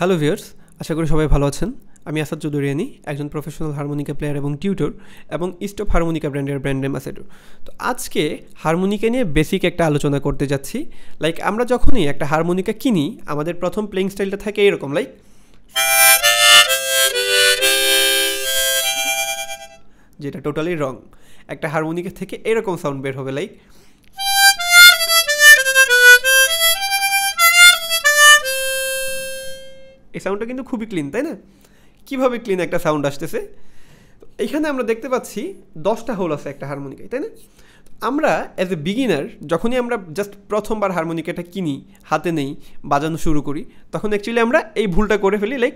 Hello viewers আশা করি সবাই ভালো আছেন আমি আসাদ চৌধুরিয়ানি একজন প্রফেশনাল হারমোনিকা প্লেয়ার এবং টিউটর এবং ইস্ট অফ হারমোনিকা ব্র্যান্ডের ব্র্যান্ড অ্যাম্বাসেডর তো আজকে হারমোনিকা নিয়ে বেসিক একটা আলোচনা করতে যাচ্ছি লাইক আমরা যখনই একটা হারমোনিকা কিনি আমাদের প্রথম প্লেইং স্টাইলটা থাকে এরকম লাইক যেটা টোটালি রং একটা হারমোনিকা থেকে এরকম সাউন্ড বের হবে লাইক সাউন্ডটা কিন্তু খুবই ক্লিন তাই না কীভাবে ক্লিন একটা সাউন্ড আসতেছে এখানে আমরা দেখতে পাচ্ছি দশটা হোল আছে একটা হারমোনিকায় তাই না আমরা অ্যাজ এ বিগিনার যখনই আমরা জাস্ট প্রথমবার হারমোনিকাটা কিনি হাতে নেই বাজানো শুরু করি তখন অ্যাকচুয়ালি আমরা এই ভুলটা করে ফেলি লাইক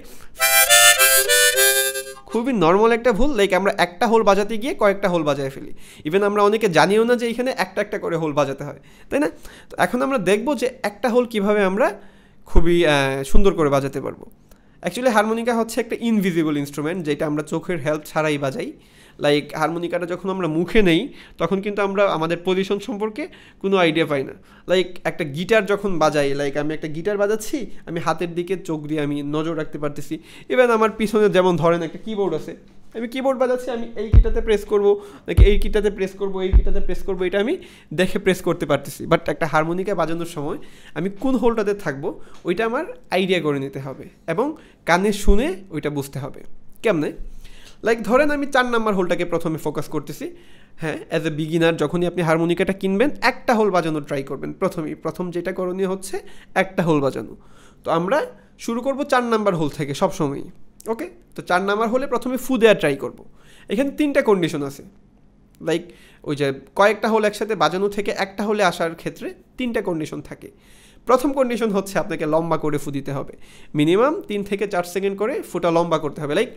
খুবই নর্মাল একটা ভুল লাইক আমরা একটা হোল বাজাতে গিয়ে কয়েকটা হোল বাজায় ফেলি ইভেন আমরা অনেকে জানিও না যে এখানে একটা একটা করে হোল বাজাতে হয় তাই না তো এখন আমরা দেখব যে একটা হোল কিভাবে আমরা খুবই সুন্দর করে বাজাতে পারবো অ্যাকচুয়ালি হারমোনিকা হচ্ছে একটা ইনভিজিবল ইনস্ট্রুমেন্ট যেটা আমরা চোখের হেল্প ছাড়াই বাজাই লাইক হারমোনিকাটা যখন আমরা মুখে নেই তখন কিন্তু আমরা আমাদের পজিশন সম্পর্কে কোনো আইডিয়া পাই না লাইক একটা গিটার যখন বাজাই লাইক আমি একটা গিটার বাজাচ্ছি আমি হাতের দিকে চোখ দিয়ে আমি নজর রাখতে পারতেছি ইভেন আমার পিছনে যেমন ধরেন একটা কিবোর্ড আছে আমি কিবোর্ড বাজাচ্ছি আমি এই কিটাতে প্রেস করব নাকি এই কিটাতে প্রেস করব এই কিটাতে প্রেস করব এটা আমি দেখে প্রেস করতে পারতেছি বাট একটা হারমোনিকা বাজানোর সময় আমি কোন হোলটাতে থাকবো ওইটা আমার আইডিয়া করে নিতে হবে এবং কানে শুনে ওইটা বুঝতে হবে কেমনে লাইক ধরেন আমি চার নাম্বার হোলটাকে প্রথমে ফোকাস করতেছি হ্যাঁ অ্যাজ এ বিগিনার যখনই আপনি হারমোনিকাটা কিনবেন একটা হোল বাজানো ট্রাই করবেন প্রথমেই প্রথম যেটা করণীয় হচ্ছে একটা হোল বাজানো তো আমরা শুরু করব চার নাম্বার হোল থেকে সবসময়ই ওকে তো চার নাম্বার হলে প্রথমে ফু দেওয়া ট্রাই করব। এখানে তিনটা কন্ডিশন আছে লাইক ওই যে কয়েকটা হোল একসাথে বাজানো থেকে একটা হলে আসার ক্ষেত্রে তিনটা কন্ডিশন থাকে প্রথম কন্ডিশন হচ্ছে আপনাকে লম্বা করে ফু দিতে হবে মিনিমাম তিন থেকে চার সেকেন্ড করে ফুটা লম্বা করতে হবে লাইক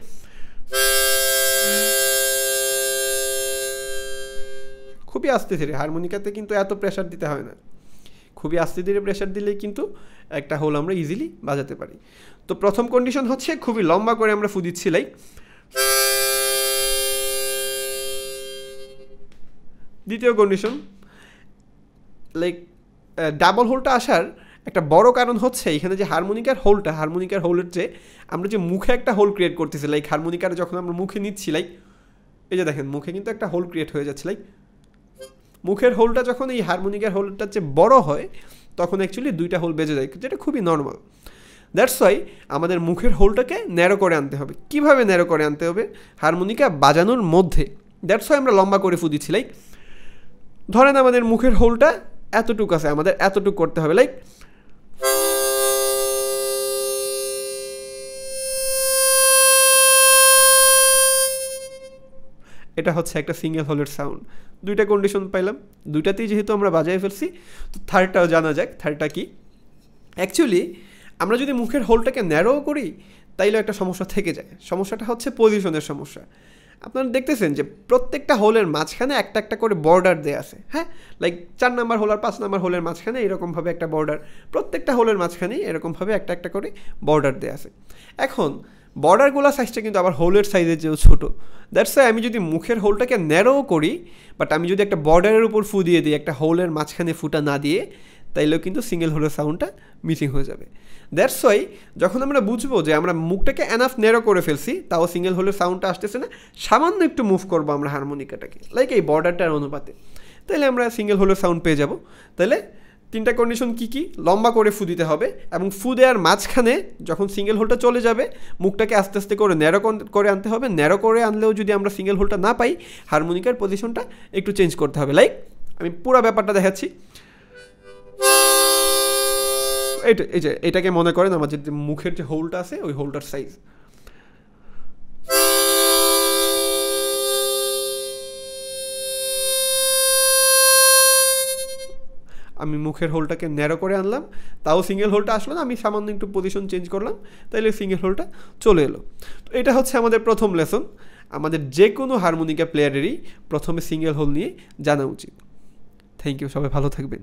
খুবই আস্তে ধীরে হারমোনিকাতে কিন্তু এত প্রেশার দিতে হয় না খুবই আস্তে ধীরে প্রেশার দিলেই কিন্তু একটা হোল আমরা ইজিলি বাজাতে পারি তো প্রথম কন্ডিশন হচ্ছে খুবই লম্বা করে আমরা ফু দিচ্ছিলাই দ্বিতীয় কন্ডিশন লাইক ডাবল হোলটা আসার একটা বড় কারণ হচ্ছে এখানে যে হারমোনিকার হোলটা হারমোনিকার হোলের যে আমরা যে মুখে একটা হোল ক্রিয়েট করতেছি লাইক হারমোনিকার যখন আমরা মুখে নিচ্ছি লাইক এই যে দেখেন মুখে কিন্তু একটা হোল ক্রিয়েট হয়ে যাচ্ছে লাইক মুখের হোলটা যখন এই হারমোনিকের হোলটার চেয়ে বড় হয় তখন অ্যাকচুয়ালি দুইটা হোল বেজে যায় যেটা খুবই নর্মাল দ্যাটস ওয়াই আমাদের মুখের হোলটাকে ন্যারো করে আনতে হবে কিভাবে ন্যারো করে আনতে হবে হারমোনিকা বাজানোর মধ্যে দ্যাটস ওয়াই আমরা লম্বা করে ফুদিছি লাইক ধরেন আমাদের মুখের হোলটা এতটুকু আছে আমাদের এতটুকু করতে হবে লাইক এটা হচ্ছে একটা সিঙ্গেল হোলের সাউন্ড দুইটা কন্ডিশন পাইলাম দুইটাতেই যেহেতু আমরা বাজায় ফেলছি তো থার্ডটাও জানা যাক থার্ডটা কি অ্যাকচুয়ালি আমরা যদি মুখের হোলটাকে ন্যারো করি তাইলেও একটা সমস্যা থেকে যায় সমস্যাটা হচ্ছে পজিশনের সমস্যা আপনারা দেখতেছেন যে প্রত্যেকটা হোলের মাঝখানে একটা একটা করে বর্ডার দেওয়া আছে হ্যাঁ লাইক চার নাম্বার হোল আর পাঁচ নাম্বার হোলের মাঝখানে এরকমভাবে একটা বর্ডার প্রত্যেকটা হোলের মাঝখানেই এরকমভাবে একটা একটা করে বর্ডার দেওয়া আছে এখন বর্ডারগুলা সাইজটা কিন্তু আবার হোলের সাইজের যে ছোটো দ্যাটস আমি যদি মুখের হোলটাকে ন্যারো করি বাট আমি যদি একটা বর্ডারের উপর ফু দিয়ে দিই একটা হোলের মাঝখানে ফুটা না দিয়ে তাইলেও কিন্তু সিঙ্গেল হোলের সাউন্ডটা মিসিং হয়ে যাবে দ্যাটস ওয়াই যখন আমরা বুঝবো যে আমরা মুখটাকে অ্যানাফ ন্যারো করে ফেলছি তাও সিঙ্গেল হোলের সাউন্ডটা আসতেছে না সামান্য একটু মুভ করবো আমরা হারমোনিকাটাকে লাইক এই বর্ডারটার অনুপাতে তাহলে আমরা সিঙ্গেল হোলের সাউন্ড পেয়ে যাব তাহলে তিনটা কন্ডিশন কি কি লম্বা করে ফু দিতে হবে এবং ফু দেওয়ার মাঝখানে যখন সিঙ্গেল হোলটা চলে যাবে মুখটাকে আস্তে আস্তে করে ন্যারো করে আনতে হবে ন্যারো করে আনলেও যদি আমরা সিঙ্গেল হোলটা না পাই হারমোনিকার পজিশনটা একটু চেঞ্জ করতে হবে লাইক আমি পুরো ব্যাপারটা দেখাচ্ছি এটা এই যে এটাকে মনে করেন আমার যে মুখের যে হোলটা আছে ওই হোলটার সাইজ আমি মুখের হোলটাকে ন্যারো করে আনলাম তাও সিঙ্গেল হোলটা আসলো না আমি সামান্য একটু পজিশন চেঞ্জ করলাম তাইলে সিঙ্গেল হোলটা চলে এলো তো এটা হচ্ছে আমাদের প্রথম লেসন আমাদের যে কোনো হারমোনিকা প্লেয়ারেরই প্রথমে সিঙ্গেল হোল নিয়ে জানা উচিত থ্যাংক ইউ সবাই ভালো থাকবেন